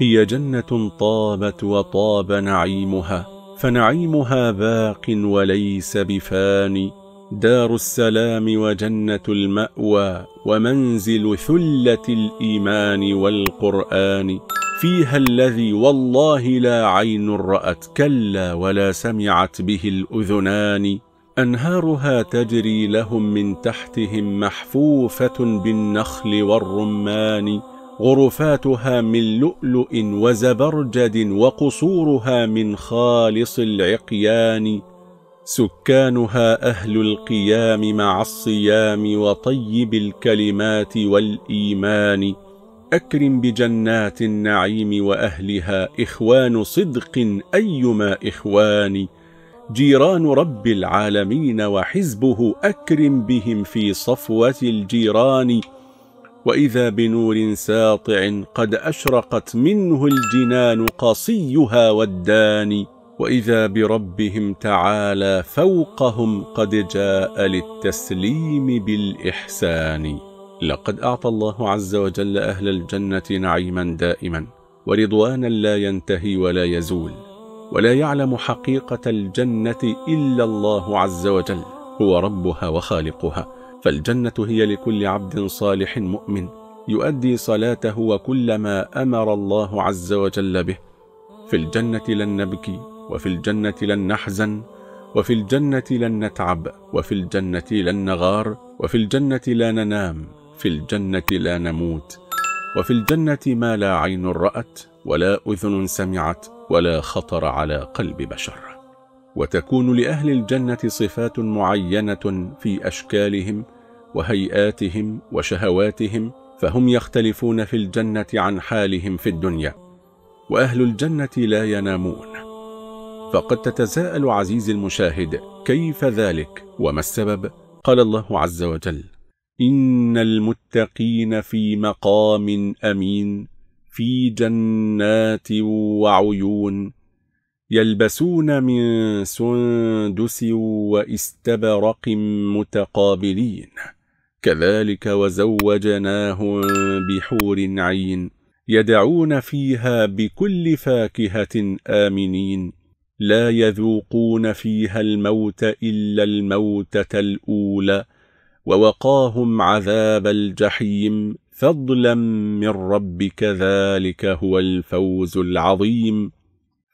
هي جنة طابت وطاب نعيمها فنعيمها باق وليس بفاني دار السلام وجنة المأوى ومنزل ثلة الإيمان والقرآن فيها الذي والله لا عين رأت كلا ولا سمعت به الأذنان أنهارها تجري لهم من تحتهم محفوفة بالنخل والرمان غرفاتها من لؤلؤ وزبرجد وقصورها من خالص العقيان سكانها أهل القيام مع الصيام وطيب الكلمات والإيمان أكرم بجنات النعيم وأهلها إخوان صدق أيما إخوان جيران رب العالمين وحزبه أكرم بهم في صفوة الجيران وإذا بنور ساطع قد أشرقت منه الجنان قصيها والداني وإذا بربهم تعالى فوقهم قد جاء للتسليم بالإحسان لقد أعطى الله عز وجل أهل الجنة نعيما دائما ورضوانا لا ينتهي ولا يزول ولا يعلم حقيقة الجنة إلا الله عز وجل هو ربها وخالقها فالجنة هي لكل عبد صالح مؤمن يؤدي صلاته وكل ما أمر الله عز وجل به في الجنة لن نبكي وفي الجنة لن نحزن وفي الجنة لن نتعب وفي الجنة لن نغار وفي الجنة لا ننام في الجنة لا نموت وفي الجنة ما لا عين رأت ولا أذن سمعت ولا خطر على قلب بشر وتكون لأهل الجنة صفات معينة في أشكالهم وهيئاتهم وشهواتهم فهم يختلفون في الجنة عن حالهم في الدنيا وأهل الجنة لا ينامون فقد تتساءل عزيزي المشاهد كيف ذلك وما السبب؟ قال الله عز وجل إن المتقين في مقام أمين في جنات وعيون يلبسون من سندس واستبرق متقابلين كذلك وزوجناهم بحور عين يدعون فيها بكل فاكهة آمنين لا يذوقون فيها الموت إلا الموتة الأولى ووقاهم عذاب الجحيم فضلا من ربك ذلك هو الفوز العظيم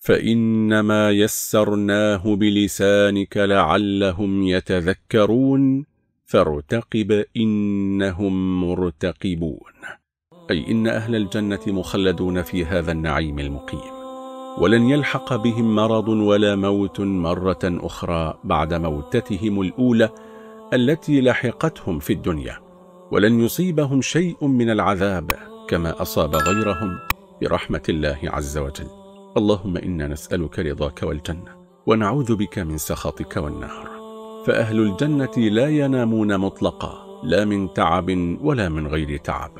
فإنما يسرناه بلسانك لعلهم يتذكرون فارتقب إنهم مرتقبون أي إن أهل الجنة مخلدون في هذا النعيم المقيم ولن يلحق بهم مرض ولا موت مرة أخرى بعد موتتهم الأولى التي لحقتهم في الدنيا ولن يصيبهم شيء من العذاب كما أصاب غيرهم برحمة الله عز وجل اللهم إنا نسألك رضاك والجنة ونعوذ بك من سخطك والنار فأهل الجنة لا ينامون مطلقا لا من تعب ولا من غير تعب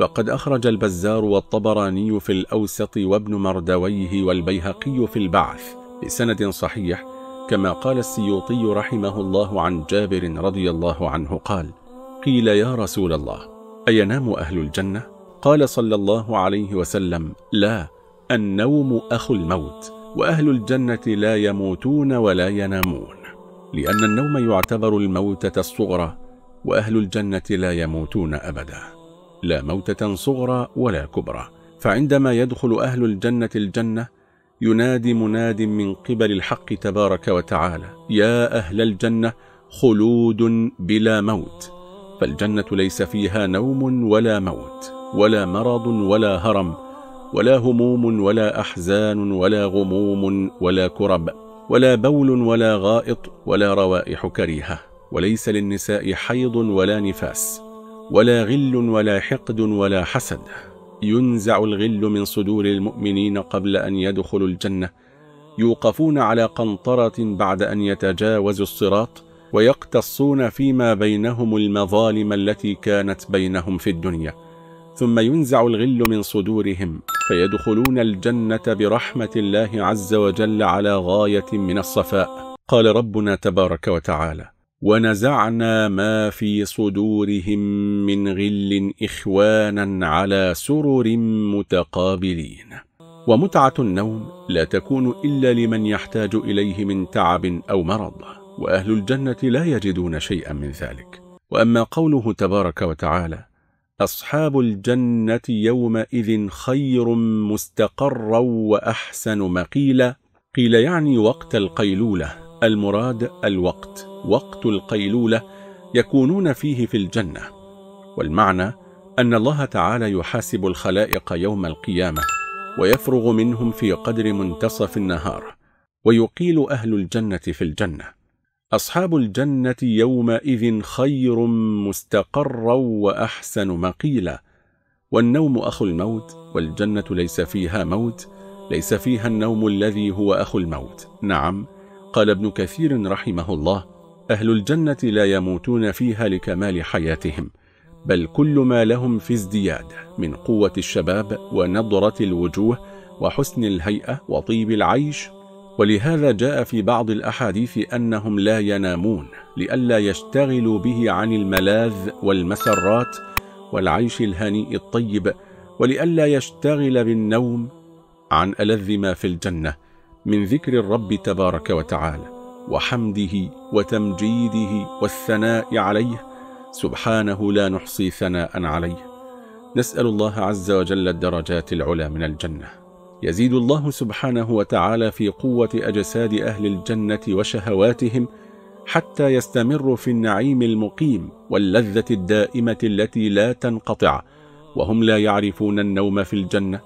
فقد أخرج البزار والطبراني في الأوسط وابن مردويه والبيهقي في البعث بسند صحيح كما قال السيوطي رحمه الله عن جابر رضي الله عنه قال قيل يا رسول الله أينام أهل الجنة؟ قال صلى الله عليه وسلم لا النوم أخو الموت وأهل الجنة لا يموتون ولا ينامون لأن النوم يعتبر الموتة الصغرى وأهل الجنة لا يموتون أبدا لا موتة صغرى ولا كبرى فعندما يدخل أهل الجنة الجنة ينادي مناد من قبل الحق تبارك وتعالى يا أهل الجنة خلود بلا موت فالجنة ليس فيها نوم ولا موت ولا مرض ولا هرم ولا هموم ولا أحزان ولا غموم ولا كرب ولا بول ولا غائط ولا روائح كريهة وليس للنساء حيض ولا نفاس ولا غل ولا حقد ولا حسد ينزع الغل من صدور المؤمنين قبل أن يدخلوا الجنة يوقفون على قنطرة بعد أن يتجاوزوا الصراط ويقتصون فيما بينهم المظالم التي كانت بينهم في الدنيا ثم ينزع الغل من صدورهم فيدخلون الجنة برحمة الله عز وجل على غاية من الصفاء قال ربنا تبارك وتعالى ونزعنا ما في صدورهم من غل إخوانا على سرر متقابلين ومتعة النوم لا تكون إلا لمن يحتاج إليه من تعب أو مرض وأهل الجنة لا يجدون شيئا من ذلك وأما قوله تبارك وتعالى أصحاب الجنة يومئذ خير مستقرا وأحسن مقيلا قيل يعني وقت القيلولة المراد الوقت وقت القيلولة يكونون فيه في الجنة والمعنى أن الله تعالى يحاسب الخلائق يوم القيامة ويفرغ منهم في قدر منتصف النهار ويقيل أهل الجنة في الجنة أصحاب الجنة يومئذ خير مستقرا وأحسن مقيلا والنوم أخو الموت والجنة ليس فيها موت ليس فيها النوم الذي هو أخو الموت نعم قال ابن كثير رحمه الله أهل الجنة لا يموتون فيها لكمال حياتهم بل كل ما لهم في ازدياد من قوة الشباب ونضرة الوجوه وحسن الهيئة وطيب العيش ولهذا جاء في بعض الأحاديث أنهم لا ينامون لئلا يشتغلوا به عن الملاذ والمسرات والعيش الهنيء الطيب ولئلا يشتغل بالنوم عن ألذ ما في الجنة من ذكر الرب تبارك وتعالى وحمده وتمجيده والثناء عليه سبحانه لا نحصي ثناء عليه نسأل الله عز وجل الدرجات العلى من الجنة يزيد الله سبحانه وتعالى في قوة أجساد أهل الجنة وشهواتهم حتى يستمر في النعيم المقيم واللذة الدائمة التي لا تنقطع وهم لا يعرفون النوم في الجنة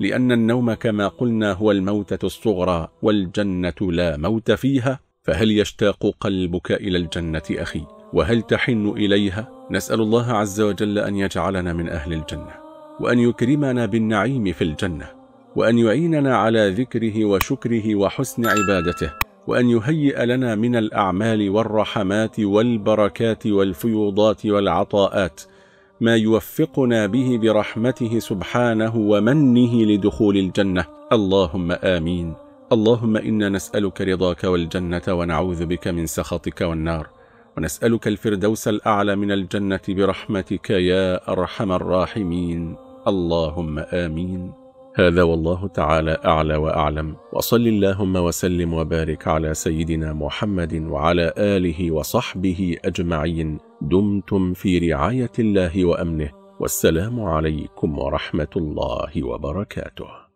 لأن النوم كما قلنا هو الموتة الصغرى والجنة لا موت فيها فهل يشتاق قلبك إلى الجنة أخي وهل تحن إليها؟ نسأل الله عز وجل أن يجعلنا من أهل الجنة وأن يكرمنا بالنعيم في الجنة وأن يعيننا على ذكره وشكره وحسن عبادته وأن يهيئ لنا من الأعمال والرحمات والبركات والفيوضات والعطاءات ما يوفقنا به برحمته سبحانه ومنه لدخول الجنة اللهم آمين اللهم إنا نسألك رضاك والجنة ونعوذ بك من سخطك والنار ونسألك الفردوس الأعلى من الجنة برحمتك يا أرحم الراحمين اللهم آمين هذا والله تعالى أعلى وأعلم وصل اللهم وسلم وبارك على سيدنا محمد وعلى آله وصحبه أجمعين دمتم في رعاية الله وأمنه والسلام عليكم ورحمة الله وبركاته